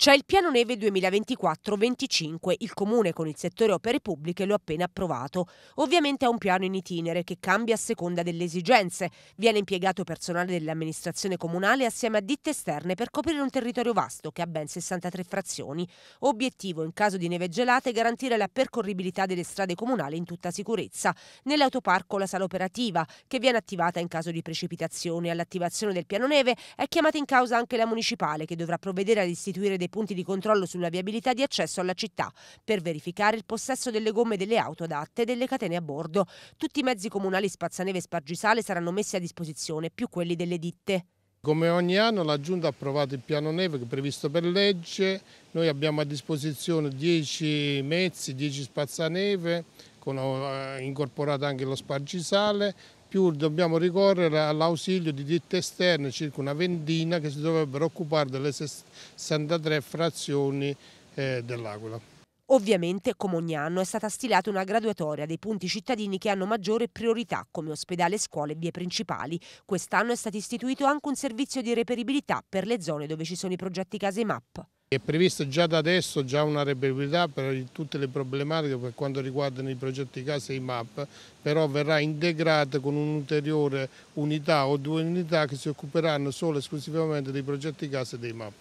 C'è il piano Neve 2024-25, il comune con il settore opere pubbliche lo ha appena approvato. Ovviamente è un piano in itinere che cambia a seconda delle esigenze. Viene impiegato personale dell'amministrazione comunale assieme a ditte esterne per coprire un territorio vasto che ha ben 63 frazioni. Obiettivo in caso di neve gelate garantire la percorribilità delle strade comunali in tutta sicurezza. Nell'autoparco la sala operativa che viene attivata in caso di precipitazione. All'attivazione del piano Neve è chiamata in causa anche la municipale che dovrà provvedere ad istituire dei punti di controllo sulla viabilità di accesso alla città per verificare il possesso delle gomme delle auto adatte e delle catene a bordo. Tutti i mezzi comunali Spazzaneve e Spargisale saranno messi a disposizione, più quelli delle ditte. Come ogni anno la Giunta ha approvato il piano neve che è previsto per legge, noi abbiamo a disposizione 10 mezzi, 10 spazzaneve, con, eh, incorporato anche lo spargisale, più dobbiamo ricorrere all'ausilio di ditte esterne, circa una ventina, che si dovrebbero occupare delle 63 frazioni eh, dell'Aquila. Ovviamente, come ogni anno, è stata stilata una graduatoria dei punti cittadini che hanno maggiore priorità, come ospedale, scuole e vie principali. Quest'anno è stato istituito anche un servizio di reperibilità per le zone dove ci sono i progetti case MAP. È prevista già da adesso già una reperibilità per tutte le problematiche per quanto riguarda i progetti casa e i MAP, però verrà integrata con un'ulteriore unità o due unità che si occuperanno solo e esclusivamente dei progetti casa e dei MAP.